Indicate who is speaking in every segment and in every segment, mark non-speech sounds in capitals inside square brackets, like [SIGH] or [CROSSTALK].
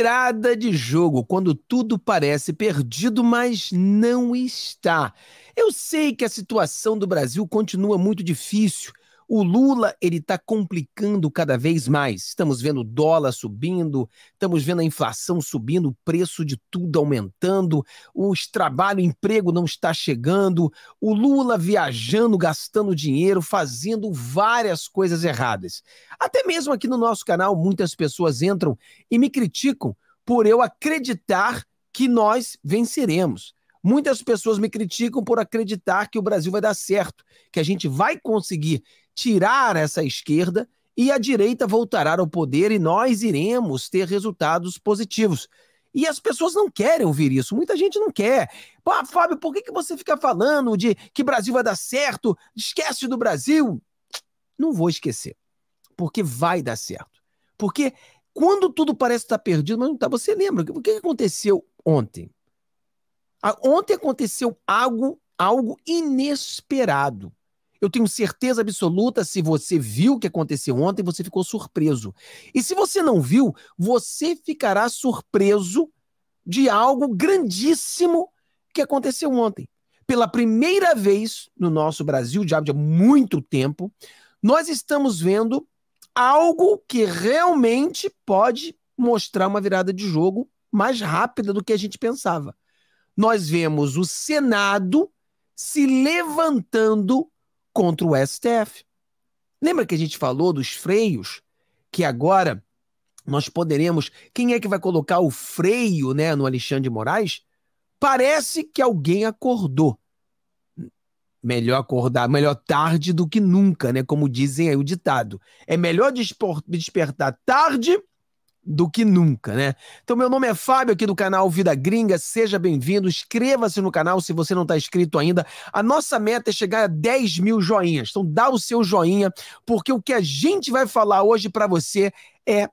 Speaker 1: Virada de jogo, quando tudo parece perdido, mas não está. Eu sei que a situação do Brasil continua muito difícil o Lula ele está complicando cada vez mais. Estamos vendo o dólar subindo, estamos vendo a inflação subindo, o preço de tudo aumentando, os trabalho, emprego não está chegando, o Lula viajando, gastando dinheiro, fazendo várias coisas erradas. Até mesmo aqui no nosso canal, muitas pessoas entram e me criticam por eu acreditar que nós venceremos. Muitas pessoas me criticam por acreditar que o Brasil vai dar certo, que a gente vai conseguir tirar essa esquerda e a direita voltará ao poder e nós iremos ter resultados positivos. E as pessoas não querem ouvir isso, muita gente não quer. Pô, Fábio, por que, que você fica falando de que Brasil vai dar certo? Esquece do Brasil. Não vou esquecer, porque vai dar certo. Porque quando tudo parece estar perdido, mas não está. Você lembra o que aconteceu ontem? Ontem aconteceu algo, algo inesperado. Eu tenho certeza absoluta, se você viu o que aconteceu ontem, você ficou surpreso. E se você não viu, você ficará surpreso de algo grandíssimo que aconteceu ontem. Pela primeira vez no nosso Brasil, já há muito tempo, nós estamos vendo algo que realmente pode mostrar uma virada de jogo mais rápida do que a gente pensava. Nós vemos o Senado se levantando contra o STF. Lembra que a gente falou dos freios? Que agora nós poderemos. Quem é que vai colocar o freio né, no Alexandre de Moraes? Parece que alguém acordou. Melhor acordar, melhor tarde do que nunca, né? Como dizem aí o ditado. É melhor despertar tarde do que nunca, né? Então, meu nome é Fábio, aqui do canal Vida Gringa. Seja bem-vindo. Inscreva-se no canal se você não está inscrito ainda. A nossa meta é chegar a 10 mil joinhas. Então, dá o seu joinha, porque o que a gente vai falar hoje para você é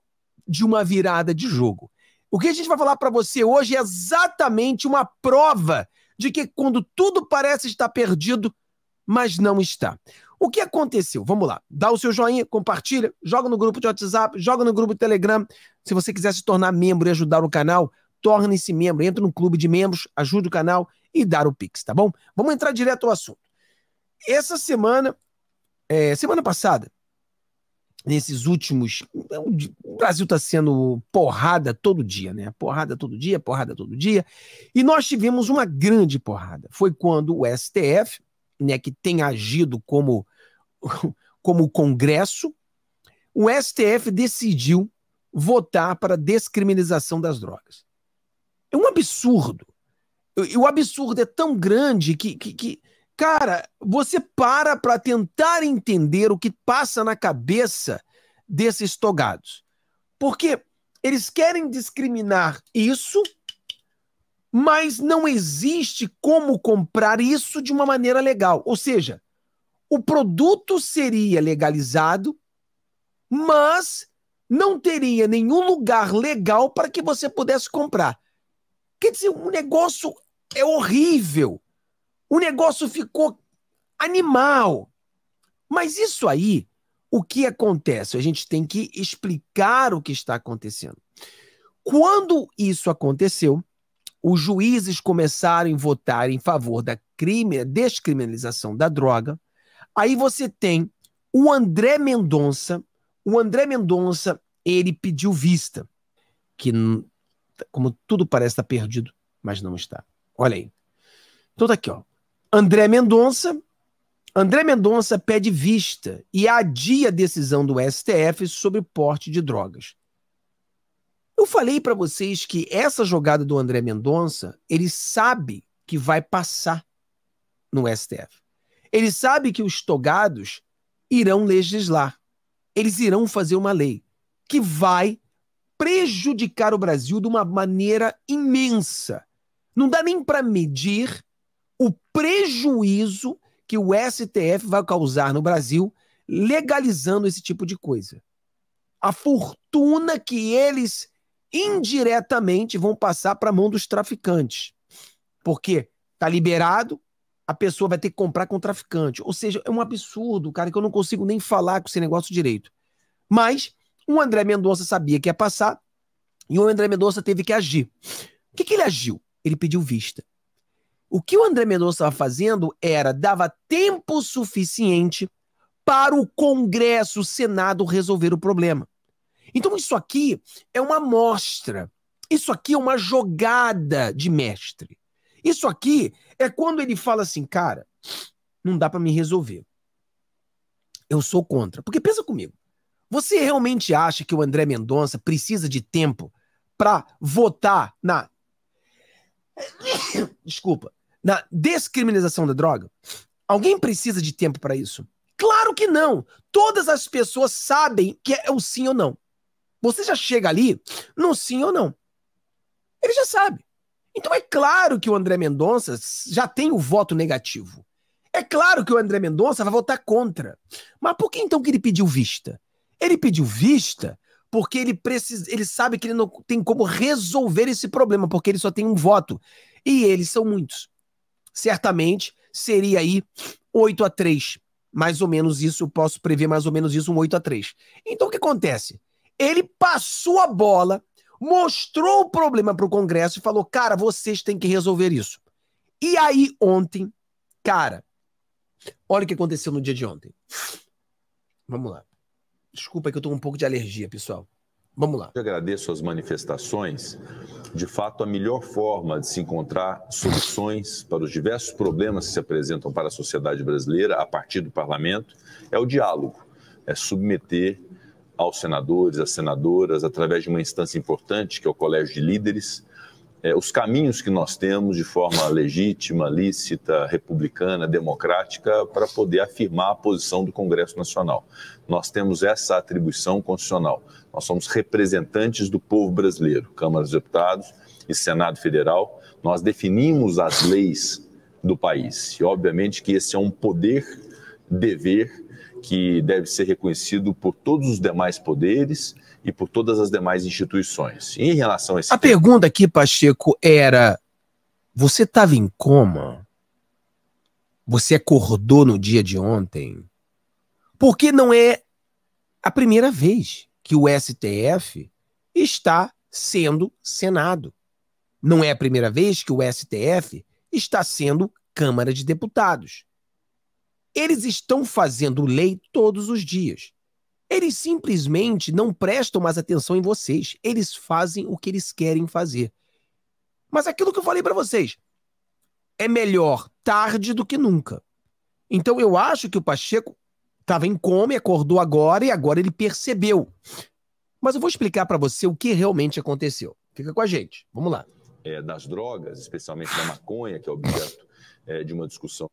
Speaker 1: de uma virada de jogo. O que a gente vai falar para você hoje é exatamente uma prova de que quando tudo parece estar perdido, mas não está. O que aconteceu? Vamos lá. Dá o seu joinha, compartilha, joga no grupo de WhatsApp, joga no grupo do Telegram. Se você quiser se tornar membro e ajudar o canal, torne-se membro, entre no clube de membros, ajude o canal e dar o Pix, tá bom? Vamos entrar direto ao assunto. Essa semana, é, semana passada, nesses últimos. É, o Brasil está sendo porrada todo dia, né? Porrada todo dia, porrada todo dia. E nós tivemos uma grande porrada. Foi quando o STF, né, que tem agido como, [LAUGHS] como o Congresso, o STF decidiu votar para descriminalização das drogas. É um absurdo. E o absurdo é tão grande que, que, que cara, você para para tentar entender o que passa na cabeça desses togados. Porque eles querem discriminar isso mas não existe como comprar isso de uma maneira legal. Ou seja, o produto seria legalizado, mas não teria nenhum lugar legal para que você pudesse comprar. Quer dizer, o negócio é horrível. O negócio ficou animal. Mas isso aí, o que acontece? A gente tem que explicar o que está acontecendo. Quando isso aconteceu, os juízes começaram a votar em favor da crime, descriminalização da droga. Aí você tem o André Mendonça. O André Mendonça, ele pediu vista, que como tudo parece estar tá perdido, mas não está. Olha aí. Então tá aqui, ó. André Mendonça, André Mendonça pede vista e adia a decisão do STF sobre porte de drogas. Eu falei para vocês que essa jogada do André Mendonça, ele sabe que vai passar no STF. Ele sabe que os togados irão legislar. Eles irão fazer uma lei que vai prejudicar o Brasil de uma maneira imensa. Não dá nem para medir o prejuízo que o STF vai causar no Brasil legalizando esse tipo de coisa. A fortuna que eles indiretamente vão passar para a mão dos traficantes. Porque tá liberado, a pessoa vai ter que comprar com o traficante. Ou seja, é um absurdo, cara, que eu não consigo nem falar com esse negócio direito. Mas o André Mendonça sabia que ia passar e o André Mendonça teve que agir. O que, que ele agiu? Ele pediu vista. O que o André Mendonça estava fazendo era dava tempo suficiente para o Congresso, o Senado resolver o problema. Então, isso aqui é uma amostra. Isso aqui é uma jogada de mestre. Isso aqui é quando ele fala assim, cara, não dá para me resolver. Eu sou contra. Porque pensa comigo. Você realmente acha que o André Mendonça precisa de tempo para votar na [COUGHS] Desculpa, na descriminalização da droga? Alguém precisa de tempo para isso? Claro que não. Todas as pessoas sabem que é o sim ou não. Você já chega ali no sim ou não. Ele já sabe. Então é claro que o André Mendonça já tem o voto negativo. É claro que o André Mendonça vai votar contra. Mas por que então que ele pediu vista? Ele pediu vista porque ele precisa, ele sabe que ele não tem como resolver esse problema, porque ele só tem um voto. E eles são muitos. Certamente seria aí 8 a 3. Mais ou menos isso, eu posso prever mais ou menos isso, um 8 a 3. Então o que acontece? Ele passou a bola, mostrou o problema para o Congresso e falou: cara, vocês têm que resolver isso. E aí, ontem, cara, olha o que aconteceu no dia de ontem. Vamos lá. Desculpa que eu estou com um pouco de alergia, pessoal.
Speaker 2: Vamos lá. Eu agradeço as manifestações. De fato, a melhor forma de se encontrar soluções para os diversos problemas que se apresentam para a sociedade brasileira, a partir do parlamento, é o diálogo, é submeter aos senadores, às senadoras, através de uma instância importante, que é o Colégio de Líderes, é, os caminhos que nós temos de forma legítima, lícita, republicana, democrática, para poder afirmar a posição do Congresso Nacional. Nós temos essa atribuição constitucional. Nós somos representantes do povo brasileiro, Câmara dos Deputados e Senado Federal. Nós definimos as leis do país. E, obviamente, que esse é um poder, dever que deve ser reconhecido por todos os demais poderes e por todas as demais instituições. E em relação a esse.
Speaker 1: A tema... pergunta aqui, Pacheco, era: você estava em coma? Você acordou no dia de ontem? Porque não é a primeira vez que o STF está sendo Senado. Não é a primeira vez que o STF está sendo Câmara de Deputados. Eles estão fazendo lei todos os dias. Eles simplesmente não prestam mais atenção em vocês. Eles fazem o que eles querem fazer. Mas aquilo que eu falei para vocês é melhor tarde do que nunca. Então eu acho que o Pacheco estava em coma, acordou agora e agora ele percebeu. Mas eu vou explicar para você o que realmente aconteceu. Fica com a gente.
Speaker 2: Vamos lá. É, das drogas, especialmente da maconha, que é objeto é, de uma discussão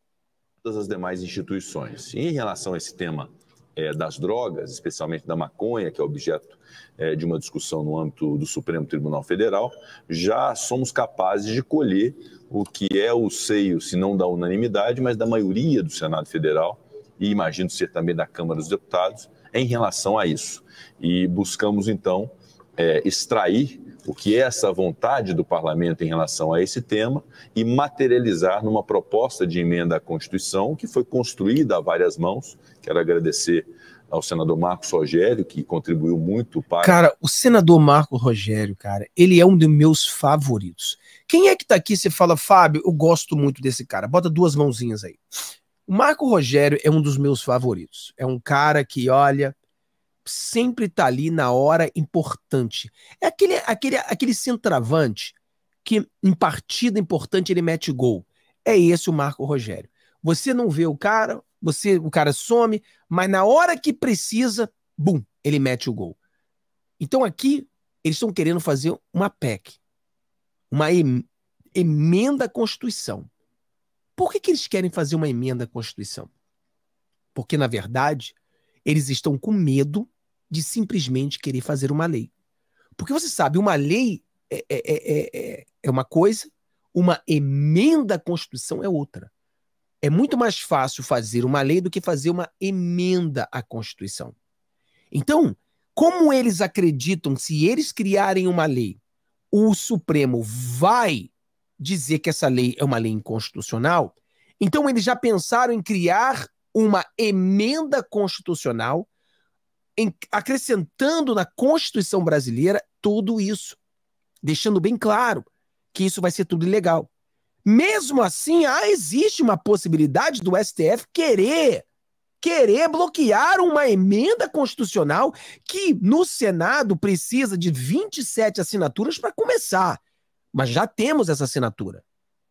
Speaker 2: todas as demais instituições. E em relação a esse tema é, das drogas, especialmente da maconha, que é objeto é, de uma discussão no âmbito do Supremo Tribunal Federal, já somos capazes de colher o que é o seio, se não da unanimidade, mas da maioria do Senado Federal, e imagino ser também da Câmara dos Deputados, em relação a isso. E buscamos, então, é, extrair o que é essa vontade do parlamento em relação a esse tema e materializar numa proposta de emenda à Constituição que foi construída a várias mãos. Quero agradecer ao senador Marcos Rogério, que contribuiu muito para. Cara,
Speaker 1: o senador Marcos Rogério, cara, ele é um dos meus favoritos. Quem é que tá aqui e você fala, Fábio, eu gosto muito desse cara? Bota duas mãozinhas aí. O Marco Rogério é um dos meus favoritos. É um cara que, olha, sempre tá ali na hora importante. É aquele, aquele, aquele centroavante que em partida importante ele mete gol. É esse o Marco Rogério. Você não vê o cara, você o cara some, mas na hora que precisa, bum, ele mete o gol. Então aqui eles estão querendo fazer uma PEC, uma em, emenda à Constituição. Por que, que eles querem fazer uma emenda à Constituição? Porque, na verdade, eles estão com medo de simplesmente querer fazer uma lei. Porque você sabe, uma lei é é, é, é, é, é uma coisa, uma emenda à Constituição é outra. É muito mais fácil fazer uma lei do que fazer uma emenda à Constituição. Então, como eles acreditam, se eles criarem uma lei, o Supremo vai dizer que essa lei é uma lei inconstitucional? Então, eles já pensaram em criar uma emenda constitucional em, acrescentando na Constituição brasileira tudo isso, deixando bem claro que isso vai ser tudo ilegal. Mesmo assim, há existe uma possibilidade do STF querer querer bloquear uma emenda constitucional que no Senado precisa de 27 assinaturas para começar. Mas já temos essa assinatura.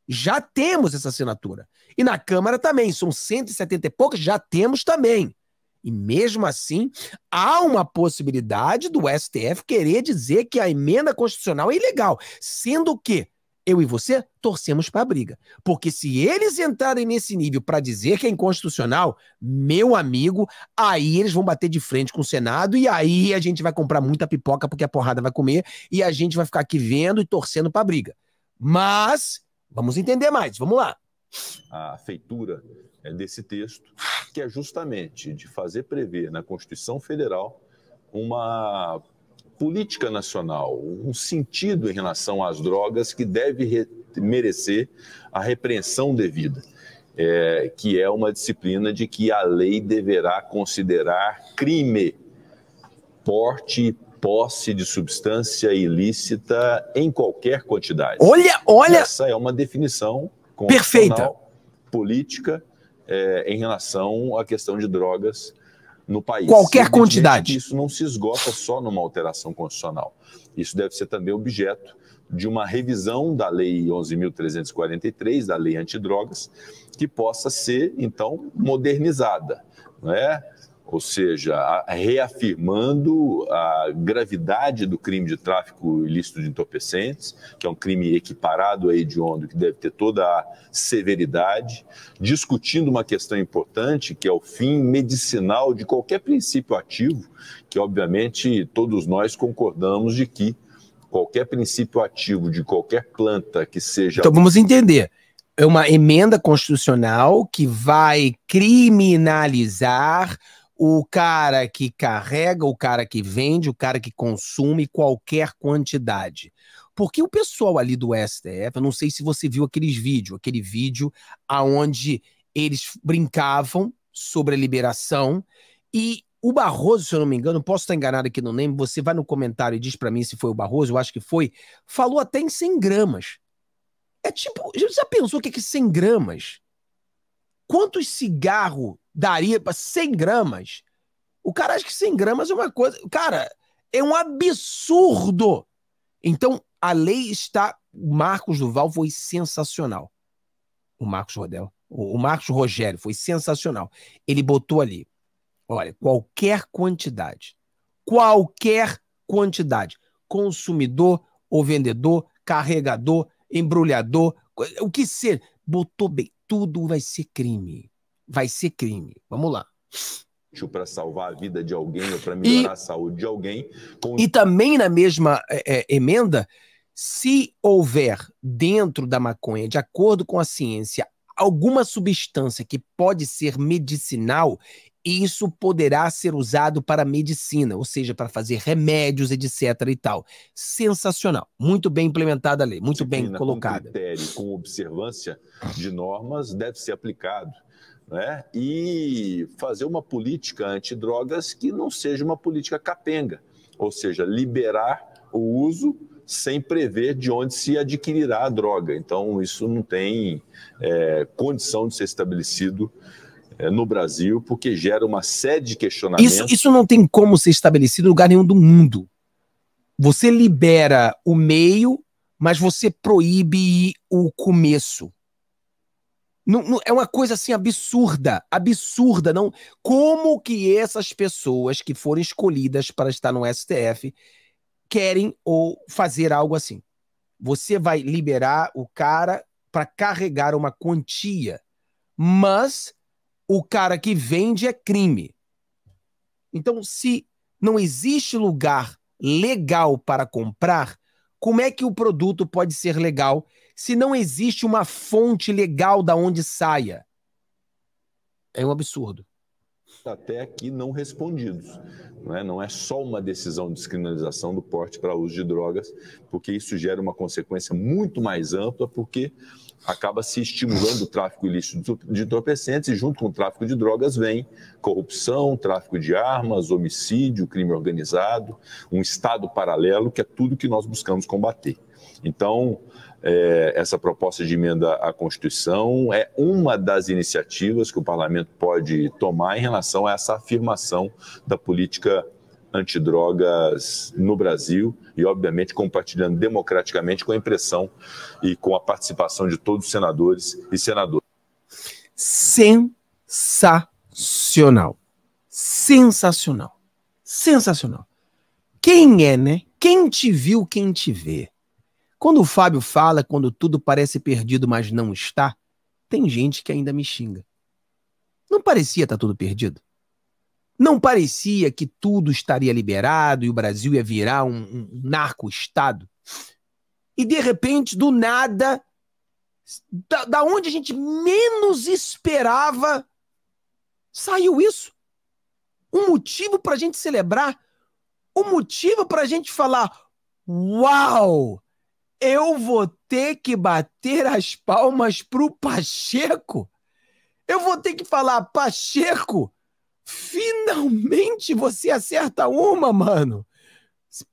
Speaker 1: Já temos essa assinatura. E na Câmara também, são 170 e poucas, já temos também. E mesmo assim, há uma possibilidade do STF querer dizer que a emenda constitucional é ilegal, sendo que eu e você torcemos para a briga. Porque se eles entrarem nesse nível para dizer que é inconstitucional, meu amigo, aí eles vão bater de frente com o Senado e aí a gente vai comprar muita pipoca porque a porrada vai comer e a gente vai ficar aqui vendo e torcendo para a briga. Mas vamos entender mais, vamos lá.
Speaker 2: A feitura é, desse texto, que é justamente de fazer prever na Constituição Federal uma política nacional, um sentido em relação às drogas que deve merecer a repreensão devida. É, que é uma disciplina de que a lei deverá considerar crime porte e posse de substância ilícita em qualquer quantidade. Olha, olha! Essa é uma definição Perfeita. política é, em relação à questão de drogas no país. Qualquer quantidade. Isso não se esgota só numa alteração constitucional. Isso deve ser também objeto de uma revisão da Lei 11.343, da Lei Antidrogas, que possa ser, então, modernizada. Não é? ou seja, reafirmando a gravidade do crime de tráfico ilícito de entorpecentes, que é um crime equiparado a hediondo, que deve ter toda a severidade, discutindo uma questão importante, que é o fim medicinal de qualquer princípio ativo, que obviamente todos nós concordamos de que qualquer princípio ativo de qualquer planta que seja. Então vamos
Speaker 1: entender é uma emenda constitucional que vai criminalizar o cara que carrega, o cara que vende, o cara que consome qualquer quantidade. Porque o pessoal ali do STF, eu não sei se você viu aqueles vídeos, aquele vídeo aonde eles brincavam sobre a liberação e o Barroso, se eu não me engano, posso estar enganado aqui, não lembro, você vai no comentário e diz para mim se foi o Barroso, eu acho que foi, falou até em 100 gramas. É tipo, já pensou o que é que 100 gramas? Quantos cigarros daria para 100 gramas. O cara acha que 100 gramas é uma coisa. Cara, é um absurdo. Então, a lei está. O Marcos Duval foi sensacional. O Marcos Rodel. O Marcos Rogério foi sensacional. Ele botou ali: olha, qualquer quantidade, qualquer quantidade, consumidor ou vendedor, carregador, embrulhador, o que ser, botou bem, tudo vai ser crime vai ser crime. Vamos lá.
Speaker 2: Para salvar a vida de alguém ou para melhorar e, a saúde de alguém. Com... E
Speaker 1: também na mesma é, é, emenda, se houver dentro da maconha, de acordo com a ciência, alguma substância que pode ser medicinal, isso poderá ser usado para medicina, ou seja, para fazer remédios, etc. e tal. Sensacional. Muito bem implementada a lei, muito Disciplina bem colocada.
Speaker 2: Com critério, com observância de normas, deve ser aplicado né? e fazer uma política antidrogas que não seja uma política capenga, ou seja, liberar o uso sem prever de onde se adquirirá a droga. Então, isso não tem é, condição de ser estabelecido é, no Brasil, porque gera uma série de questionamentos. Isso, isso
Speaker 1: não tem como ser estabelecido em lugar nenhum do mundo. Você libera o meio, mas você proíbe o começo. Não, não, é uma coisa assim absurda, absurda, não? Como que essas pessoas que foram escolhidas para estar no STF querem ou fazer algo assim? Você vai liberar o cara para carregar uma quantia, mas o cara que vende é crime. Então, se não existe lugar legal para comprar, como é que o produto pode ser legal se não existe uma fonte legal da onde saia? É um absurdo
Speaker 2: tá até aqui não respondidos. Não é, não é só uma decisão de descriminalização do porte para uso de drogas, porque isso gera uma consequência muito mais ampla, porque acaba se estimulando o tráfico ilícito de entorpecentes e, junto com o tráfico de drogas, vem corrupção, tráfico de armas, homicídio, crime organizado, um Estado paralelo, que é tudo que nós buscamos combater. Então, é, essa proposta de emenda à Constituição é uma das iniciativas que o parlamento pode tomar em relação a essa afirmação da política antidrogas no Brasil e, obviamente, compartilhando democraticamente com a impressão e com a participação de todos os senadores e senadoras.
Speaker 1: Sensacional. Sensacional. Sensacional. Quem é, né? Quem te viu, quem te vê. Quando o Fábio fala, quando tudo parece perdido, mas não está, tem gente que ainda me xinga. Não parecia estar tá tudo perdido? Não parecia que tudo estaria liberado e o Brasil ia virar um, um narco-estado? E de repente, do nada, da, da onde a gente menos esperava, saiu isso. Um motivo para a gente celebrar, um motivo para a gente falar: uau! eu vou ter que bater as palmas pro Pacheco. Eu vou ter que falar, Pacheco, finalmente você acerta uma, mano.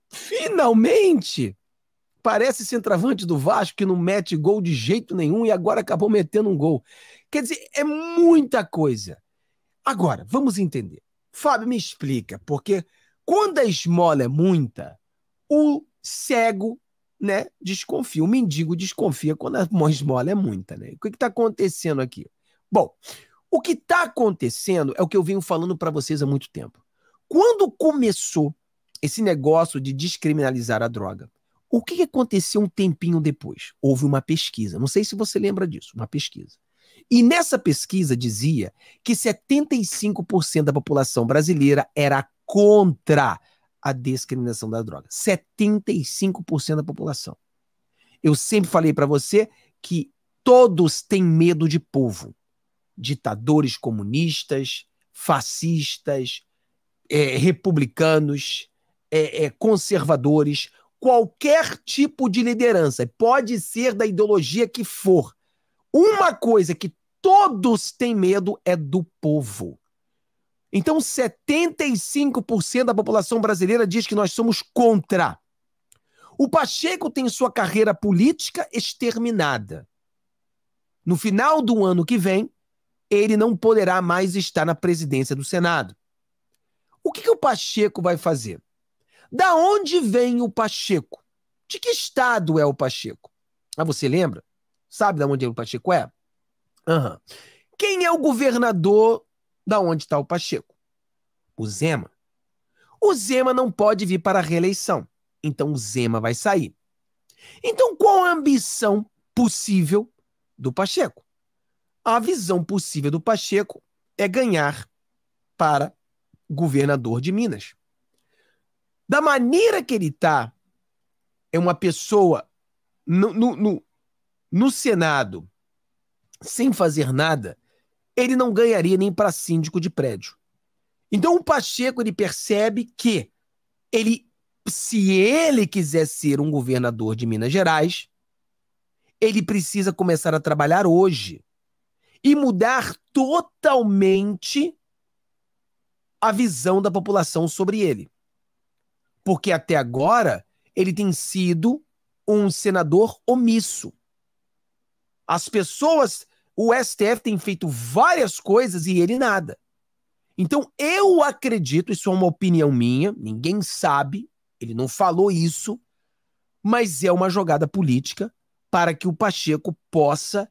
Speaker 1: Finalmente. Parece centroavante do Vasco que não mete gol de jeito nenhum e agora acabou metendo um gol. Quer dizer, é muita coisa. Agora, vamos entender. Fábio, me explica, porque quando a esmola é muita, o cego né, desconfia. O mendigo desconfia quando a mão esmola é muita, né? O que está acontecendo aqui? Bom, o que está acontecendo é o que eu venho falando para vocês há muito tempo. Quando começou esse negócio de descriminalizar a droga, o que aconteceu um tempinho depois? Houve uma pesquisa, não sei se você lembra disso, uma pesquisa. E nessa pesquisa dizia que 75% da população brasileira era contra a descriminalização da droga. 75% da população. Eu sempre falei para você que todos têm medo de povo. Ditadores comunistas, fascistas, é, republicanos, é, é, conservadores, qualquer tipo de liderança, pode ser da ideologia que for. Uma coisa que todos têm medo é do povo. Então, 75% da população brasileira diz que nós somos contra. O Pacheco tem sua carreira política exterminada. No final do ano que vem, ele não poderá mais estar na presidência do Senado. O que, que o Pacheco vai fazer? Da onde vem o Pacheco? De que estado é o Pacheco? Ah, você lembra? Sabe da onde o Pacheco é? Uhum. Quem é o governador da onde está o Pacheco. O Zema. O Zema não pode vir para a reeleição. Então o Zema vai sair. Então qual a ambição possível do Pacheco? A visão possível do Pacheco é ganhar para governador de Minas. Da maneira que ele está, é uma pessoa no, no, no, no Senado sem fazer nada, ele não ganharia nem para síndico de prédio. Então o Pacheco ele percebe que ele, se ele quiser ser um governador de Minas Gerais, ele precisa começar a trabalhar hoje e mudar totalmente a visão da população sobre ele. Porque até agora ele tem sido um senador omisso. As pessoas o STF tem feito várias coisas e ele nada. Então eu acredito, isso é uma opinião minha, ninguém sabe, ele não falou isso, mas é uma jogada política para que o Pacheco possa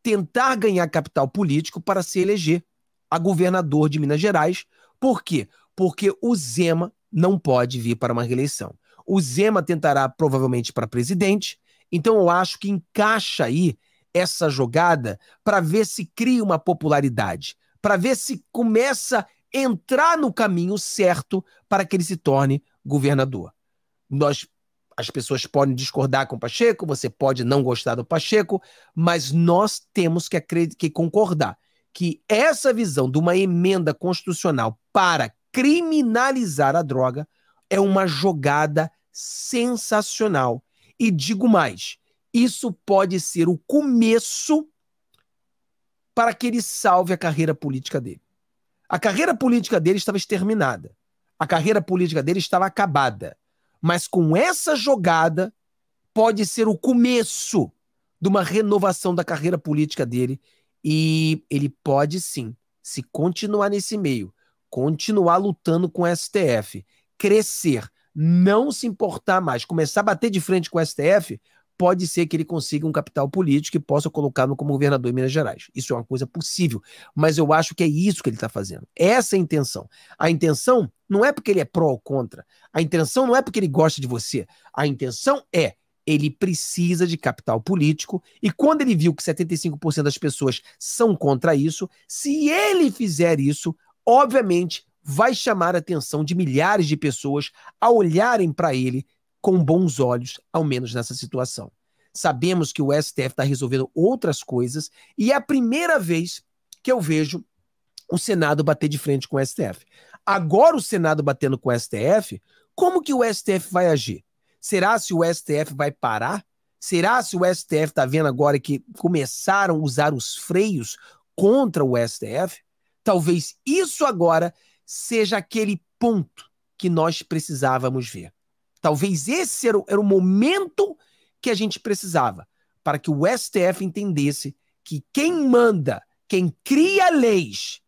Speaker 1: tentar ganhar capital político para se eleger a governador de Minas Gerais. Por quê? Porque o Zema não pode vir para uma reeleição. O Zema tentará provavelmente para presidente, então eu acho que encaixa aí essa jogada para ver se cria uma popularidade, para ver se começa a entrar no caminho certo para que ele se torne governador. Nós as pessoas podem discordar com o Pacheco, você pode não gostar do Pacheco, mas nós temos que, que concordar que essa visão de uma emenda constitucional para criminalizar a droga é uma jogada sensacional. E digo mais, isso pode ser o começo para que ele salve a carreira política dele. A carreira política dele estava exterminada. A carreira política dele estava acabada. Mas com essa jogada, pode ser o começo de uma renovação da carreira política dele. E ele pode sim, se continuar nesse meio, continuar lutando com o STF, crescer, não se importar mais, começar a bater de frente com o STF, pode ser que ele consiga um capital político e possa colocá-lo como governador em Minas Gerais. Isso é uma coisa possível, mas eu acho que é isso que ele está fazendo. Essa é a intenção. A intenção não é porque ele é pró ou contra. A intenção não é porque ele gosta de você. A intenção é ele precisa de capital político e quando ele viu que 75% das pessoas são contra isso, se ele fizer isso, obviamente vai chamar a atenção de milhares de pessoas a olharem para ele com bons olhos, ao menos nessa situação. Sabemos que o STF está resolvendo outras coisas e é a primeira vez que eu vejo o Senado bater de frente com o STF. Agora, o Senado batendo com o STF, como que o STF vai agir? Será se o STF vai parar? Será se o STF está vendo agora que começaram a usar os freios contra o STF? Talvez isso agora seja aquele ponto que nós precisávamos ver. Talvez esse era o, era o momento que a gente precisava para que o STF entendesse que quem manda, quem cria leis,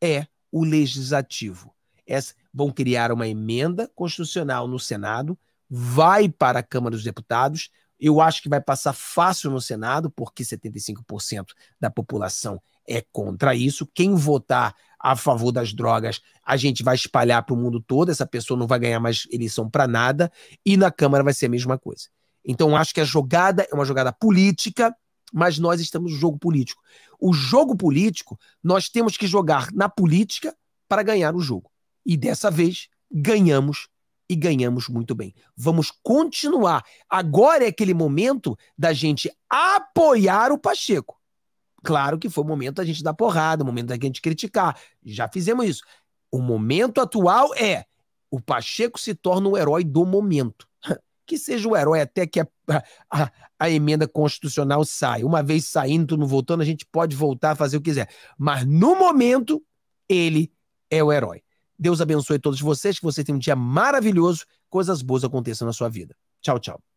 Speaker 1: é o legislativo. Essa, vão criar uma emenda constitucional no Senado, vai para a Câmara dos Deputados. Eu acho que vai passar fácil no Senado, porque 75% da população é contra isso. Quem votar a favor das drogas, a gente vai espalhar para o mundo todo, essa pessoa não vai ganhar mais eleição para nada, e na Câmara vai ser a mesma coisa. Então, acho que a jogada é uma jogada política, mas nós estamos no jogo político. O jogo político, nós temos que jogar na política para ganhar o jogo. E dessa vez, ganhamos e ganhamos muito bem. Vamos continuar. Agora é aquele momento da gente apoiar o Pacheco. Claro que foi o momento da gente dar porrada, o momento da gente criticar. Já fizemos isso. O momento atual é o Pacheco se torna o herói do momento. [LAUGHS] Que seja o herói até que a, a, a emenda constitucional saia. Uma vez saindo, tudo voltando, a gente pode voltar a fazer o que quiser. Mas no momento, ele é o herói. Deus abençoe todos vocês, que vocês tenham um dia maravilhoso, coisas boas aconteçam na sua vida. Tchau, tchau.